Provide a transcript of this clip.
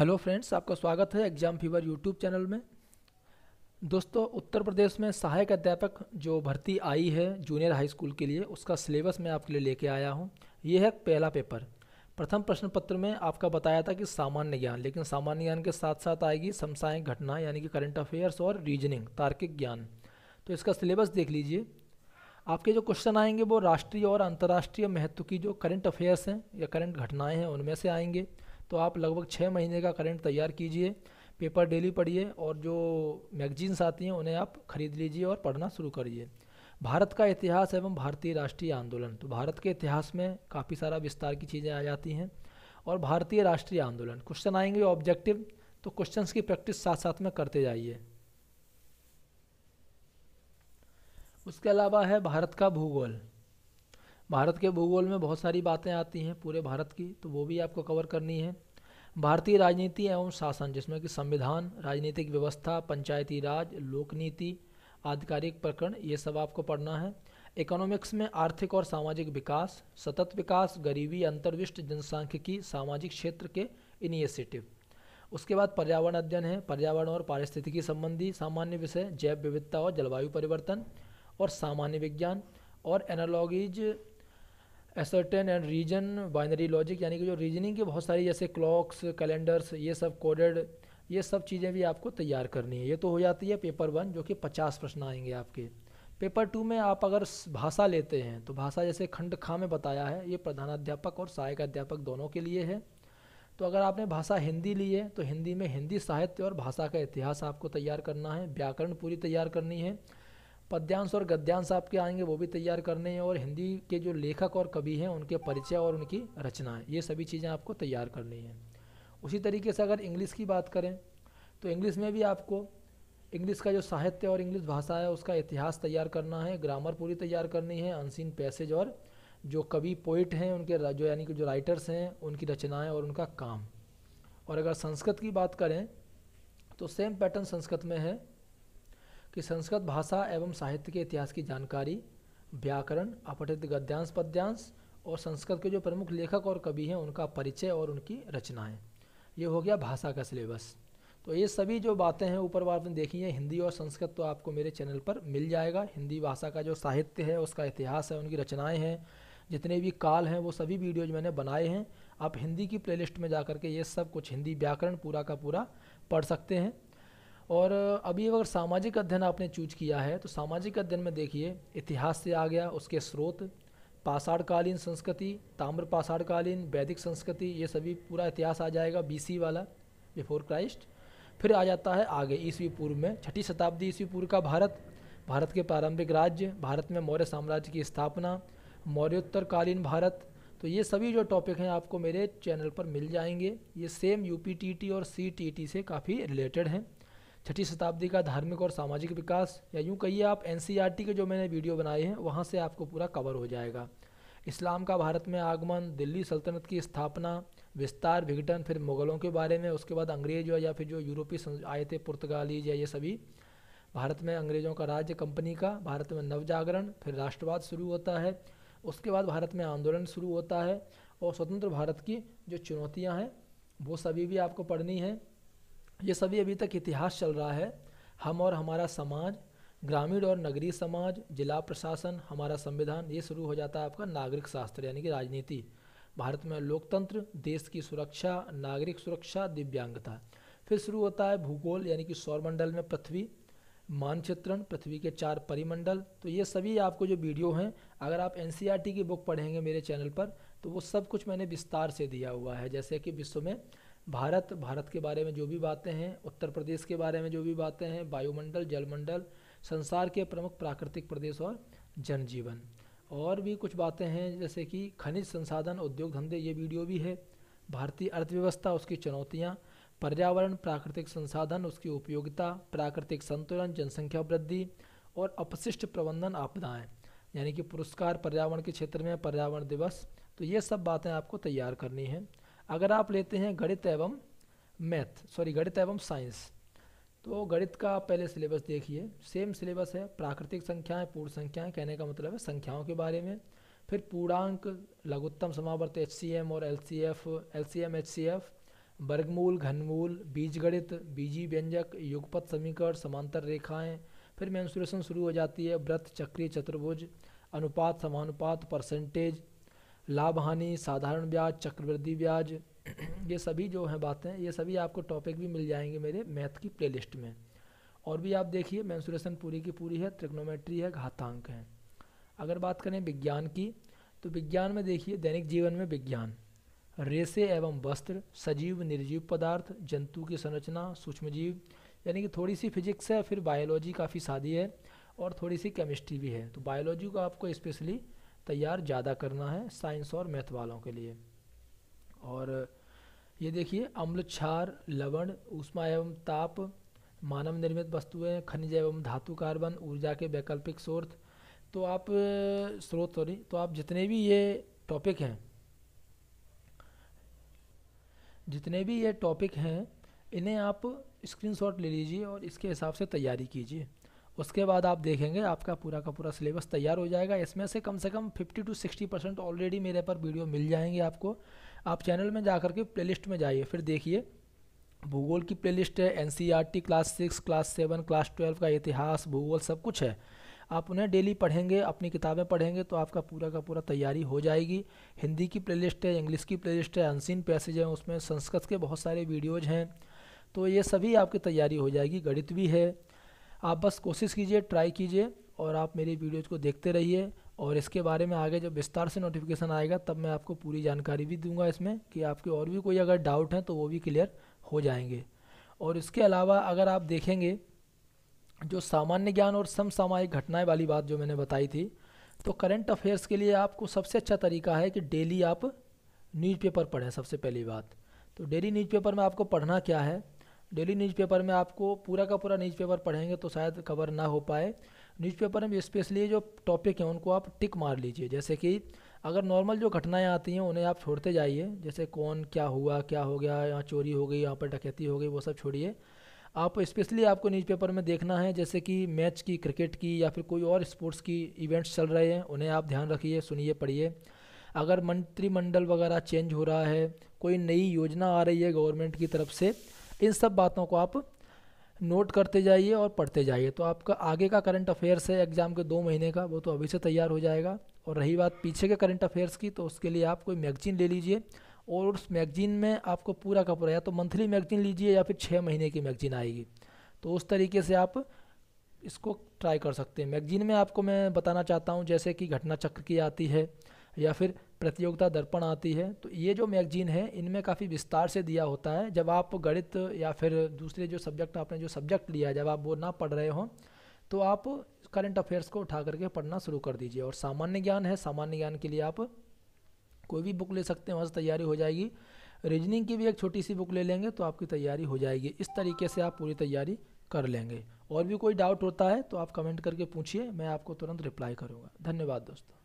hello friends आपका स्वागत है एग्ज़ाम फीवर यूट्यूब चैनल में दोस्तों उत्तर प्रदेश में सहायक अध्यापक जो भर्ती आई है जूनियर हाई स्कूल के लिए उसका सिलेबस मैं आपके लिए लेके आया हूँ ये है पहला पेपर प्रथम प्रश्न पत्र में आपका बताया था कि सामान्य ज्ञान लेकिन सामान्य ज्ञान के साथ साथ आएगी समसायिक घटना यानी कि करंट अफेयर्स और रीजनिंग तार्किक ज्ञान तो इसका सिलेबस देख लीजिए आपके जो क्वेश्चन आएंगे वो राष्ट्रीय और अंतर्राष्ट्रीय महत्व की जो करंट अफेयर्स हैं या करंट घटनाएँ हैं उनमें से आएंगे तो आप लगभग छः महीने का करेंट तैयार कीजिए पेपर डेली पढ़िए और जो मैगजीन्स आती हैं उन्हें आप खरीद लीजिए और पढ़ना शुरू करिए भारत का इतिहास एवं भारतीय राष्ट्रीय आंदोलन तो भारत के इतिहास में काफ़ी सारा विस्तार की चीज़ें आ जाती हैं और भारतीय राष्ट्रीय आंदोलन क्वेश्चन आएंगे ऑब्जेक्टिव तो क्वेश्चन की प्रैक्टिस साथ साथ में करते जाइए उसके अलावा है भारत का भूगोल भारत के भूगोल में बहुत सारी बातें आती हैं पूरे भारत की तो वो भी आपको कवर करनी है भारतीय राजनीति एवं शासन जिसमें कि संविधान राजनीतिक व्यवस्था पंचायती राज लोकनीति आधिकारिक प्रकरण ये सब आपको पढ़ना है इकोनॉमिक्स में आर्थिक और सामाजिक विकास सतत विकास गरीबी अंतर्विष्ट जनसांख्यिकी सामाजिक क्षेत्र के इनिशिएटिव उसके बाद पर्यावरण अध्ययन है पर्यावरण और पारिस्थितिकी संबंधी सामान्य विषय जैव विविधता और जलवायु परिवर्तन और सामान्य विज्ञान और analogies assertion and reason binary logic यानी कि जो रीजनिंग के बहुत सारी जैसे क्लॉक्स कैलेंडर्स ये सब कोडेड ये सब चीज़ें भी आपको तैयार करनी है ये तो हो जाती है पेपर वन जो कि पचास प्रश्न आएंगे आपके पेपर टू में आप अगर भाषा लेते हैं तो भाषा जैसे खंड खा में बताया है ये प्रधानाध्यापक और सहायक अध्यापक दोनों के लिए है तो अगर आपने भाषा हिंदी ली है तो हिंदी में हिंदी साहित्य और भाषा का इतिहास आपको तैयार करना है व्याकरण पूरी तैयार करनी है पद्यांश और गद्यांश आपके आएंगे वो भी तैयार करने हैं और हिंदी के जो लेखक और कवि हैं उनके परिचय और उनकी रचनाएं ये सभी चीज़ें आपको तैयार करनी है उसी तरीके से अगर इंग्लिश की बात करें तो इंग्लिश में भी आपको इंग्लिश का जो साहित्य और इंग्लिश भाषा है उसका इतिहास तैयार करना है ग्रामर पूरी तैयार करनी है अनसीन पैसेज और जो कवि पोइट हैं उनके जो यानी कि जो राइटर्स हैं उनकी रचनाएं और उनका काम और अगर संस्कृत की बात करें तो सेम पैटर्न संस्कृत में है कि संस्कृत भाषा एवं साहित्य के इतिहास की जानकारी व्याकरण अपठित गद्यांश पद्यांश और संस्कृत के जो प्रमुख लेखक और कवि हैं उनका परिचय और उनकी रचनाएं ये हो गया भाषा का सिलेबस तो ये सभी जो बातें हैं ऊपर आपने देखी हैं हिंदी और संस्कृत तो आपको मेरे चैनल पर मिल जाएगा हिंदी भाषा का जो साहित्य है उसका इतिहास है उनकी रचनाएं हैं जितने भी काल हैं वो सभी वीडियोज मैंने बनाए हैं आप हिंदी की प्लेलिस्ट में जा के ये सब कुछ हिंदी व्याकरण पूरा का पूरा पढ़ सकते हैं और अभी अगर सामाजिक अध्ययन आपने चूज किया है तो सामाजिक अध्ययन में देखिए इतिहास से आ गया उसके स्रोत पाषाणकालीन संस्कृति ताम्र पाषाणकालीन वैदिक संस्कृति ये सभी पूरा इतिहास आ जाएगा बीसी वाला बिफोर क्राइस्ट फिर आ जाता है आगे ईस्वी पूर्व में छठी शताब्दी ईस्वी पूर्व का भारत भारत के प्रारंभिक राज्य भारत में मौर्य साम्राज्य की स्थापना मौर्योत्तरकालीन भारत तो ये सभी जो टॉपिक हैं आपको मेरे चैनल पर मिल जाएंगे ये सेम यू और सी से काफ़ी रिलेटेड हैं छठी शताब्दी का धार्मिक और सामाजिक विकास या यूँ कहिए आप एन e के जो मैंने वीडियो बनाए हैं वहाँ से आपको पूरा कवर हो जाएगा इस्लाम का भारत में आगमन दिल्ली सल्तनत की स्थापना विस्तार विघटन फिर मुग़लों के बारे में उसके बाद अंग्रेज या फिर जो यूरोपीय आए थे पुर्तगालीज या ये सभी भारत में अंग्रेज़ों का राज्य कंपनी का भारत में नवजागरण फिर राष्ट्रवाद शुरू होता है उसके बाद भारत में आंदोलन शुरू होता है और स्वतंत्र भारत की जो चुनौतियाँ हैं वो सभी भी आपको पढ़नी है ये सभी अभी तक इतिहास चल रहा है हम और हमारा समाज ग्रामीण और नगरीय समाज जिला प्रशासन हमारा संविधान ये शुरू हो जाता है आपका नागरिक शास्त्र यानी कि राजनीति भारत में लोकतंत्र देश की सुरक्षा नागरिक सुरक्षा दिव्यांगता फिर शुरू होता है भूगोल यानी कि सौरमंडल में पृथ्वी मानचित्रण पृथ्वी के चार परिमंडल तो ये सभी आपको जो वीडियो हैं अगर आप एन की बुक पढ़ेंगे मेरे चैनल पर तो वो सब कुछ मैंने विस्तार से दिया हुआ है जैसे कि विश्व में भारत भारत के बारे में जो भी बातें हैं उत्तर प्रदेश के बारे में जो भी बातें हैं वायुमंडल जलमंडल संसार के प्रमुख प्राकृतिक प्रदेश और जनजीवन और भी कुछ बातें हैं जैसे कि खनिज संसाधन उद्योग धंधे ये वीडियो भी है भारतीय अर्थव्यवस्था उसकी चुनौतियाँ पर्यावरण प्राकृतिक संसाधन उसकी उपयोगिता प्राकृतिक संतुलन जनसंख्या वृद्धि और अपशिष्ट प्रबंधन आपदाएँ यानी कि पुरस्कार पर्यावरण के क्षेत्र में पर्यावरण दिवस तो ये सब बातें आपको तैयार करनी है अगर आप लेते हैं गणित एवं मैथ सॉरी गणित एवं साइंस तो गणित का पहले सिलेबस देखिए सेम सिलेबस है प्राकृतिक संख्याएं पूर्ण संख्याएं कहने का मतलब है संख्याओं के बारे में फिर पूर्णांक लघुत्तम समावर्त एच और L C F L C M H C F वर्गमूल घनमूल बीजगणित बीजी व्यंजक युगपथ समीकरण समांतर रेखाएं फिर मैंसुरेशन शुरू हो जाती है व्रत चक्रीय चतुर्भुज अनुपात समानुपात परसेंटेज लाभ हानि साधारण ब्याज चक्रवृद्धि ब्याज ये सभी जो हैं बातें ये सभी आपको टॉपिक भी मिल जाएंगे मेरे मैथ की प्लेलिस्ट में और भी आप देखिए मैंसुरेशन पूरी की पूरी है ट्रिग्नोमेट्री है घातांक है अगर बात करें विज्ञान की तो विज्ञान में देखिए दैनिक जीवन में विज्ञान रेसे एवं वस्त्र सजीव निर्जीव पदार्थ जंतु की संरचना सूक्ष्मजीव यानी कि थोड़ी सी फिजिक्स है फिर बायोलॉजी काफ़ी सादी है और थोड़ी सी केमिस्ट्री भी है तो बायोलॉजी को आपको स्पेशली तैयार ज़्यादा करना है साइंस और मैथ वालों के लिए और ये देखिए अम्ल क्षार लवण उष्मा एवं ताप मानव निर्मित वस्तुएं खनिज एवं धातु कार्बन ऊर्जा के वैकल्पिक स्रोत तो आप स्रोत सॉरी तो आप जितने भी ये टॉपिक हैं जितने भी ये टॉपिक हैं इन्हें आप स्क्रीनशॉट ले लीजिए और इसके हिसाब से तैयारी कीजिए उसके बाद आप देखेंगे आपका पूरा का पूरा सिलेबस तैयार हो जाएगा इसमें से कम से कम 50 टू 60 परसेंट ऑलरेडी मेरे पर वीडियो मिल जाएंगे आपको आप चैनल में जा कर के प्लेलिस्ट में जाइए फिर देखिए भूगोल की प्लेलिस्ट है एन class six class seven class twelve का इतिहास भूगोल सब कुछ है आप उन्हें डेली पढ़ेंगे अपनी किताबें पढ़ेंगे तो आपका पूरा का पूरा तैयारी हो जाएगी हिंदी की प्लेलिस्ट है इंग्लिश की प्लेलिस्ट है अनसिन पैसेज हैं उसमें संस्कृत के बहुत सारे वीडियोज़ हैं तो ये सभी आपकी तैयारी हो जाएगी गणित भी है आप बस कोशिश कीजिए ट्राई कीजिए और आप मेरी वीडियोज़ को देखते रहिए और इसके बारे में आगे जब विस्तार से नोटिफिकेशन आएगा तब मैं आपको पूरी जानकारी भी दूंगा इसमें कि आपके और भी कोई अगर डाउट हैं तो वो भी क्लियर हो जाएंगे और इसके अलावा अगर आप देखेंगे जो सामान्य ज्ञान और समसामायिक घटनाएं वाली बात जो मैंने बताई थी तो करंट अफेयर्स के लिए आपको सबसे अच्छा तरीका है कि डेली आप न्यूज़पेपर पढ़ें सबसे पहली बात तो डेली न्यूज़पेपर में आपको पढ़ना क्या है डेली न्यूज़पेपर में आपको पूरा का पूरा न्यूज़पेपर पढ़ेंगे तो शायद कवर ना हो पाए न्यूज़पेपर में स्पेशली जो टॉपिक हैं उनको आप टिक मार लीजिए जैसे कि अगर नॉर्मल जो घटनाएं आती हैं उन्हें आप छोड़ते जाइए जैसे कौन क्या हुआ क्या हो गया यहाँ चोरी हो गई यहाँ पर डकैती हो गई वो सब छोड़िए आप स्पेशली आपको न्यूज़पेपर में देखना है जैसे कि मैच की क्रिकेट की या फिर कोई और स्पोर्ट्स की इवेंट्स चल रहे हैं उन्हें आप ध्यान रखिए सुनिए पढ़िए अगर मंत्रिमंडल वगैरह चेंज हो रहा है कोई नई योजना आ रही है गवर्नमेंट की तरफ से इन सब बातों को आप नोट करते जाइए और पढ़ते जाइए तो आपका आगे का करंट अफेयर्स है एग्ज़ाम के दो महीने का वो तो अभी से तैयार हो जाएगा और रही बात पीछे के करंट अफेयर्स की तो उसके लिए आप कोई मैगजीन ले लीजिए और उस मैगजीन में आपको पूरा का पूरा या तो मंथली मैगजीन लीजिए या फिर छः महीने की मैगजीन आएगी तो उस तरीके से आप इसको ट्राई कर सकते हैं मैगजीन में आपको मैं बताना चाहता हूँ जैसे कि घटना चक्र की आती है या फिर प्रतियोगिता दर्पण आती है तो ये जो मैगजीन है इनमें काफ़ी विस्तार से दिया होता है जब आप गणित या फिर दूसरे जो सब्जेक्ट आपने जो सब्जेक्ट लिया जब आप वो ना पढ़ रहे हों तो आप करंट अफेयर्स को उठा करके पढ़ना शुरू कर दीजिए और सामान्य ज्ञान है सामान्य ज्ञान के लिए आप कोई भी बुक ले सकते हैं वहाँ से तैयारी हो जाएगी रीजनिंग की भी एक छोटी सी बुक ले लेंगे तो आपकी तैयारी हो जाएगी इस तरीके से आप पूरी तैयारी कर लेंगे और भी कोई डाउट होता है तो आप कमेंट करके पूछिए मैं आपको तुरंत रिप्लाई करूँगा धन्यवाद दोस्तों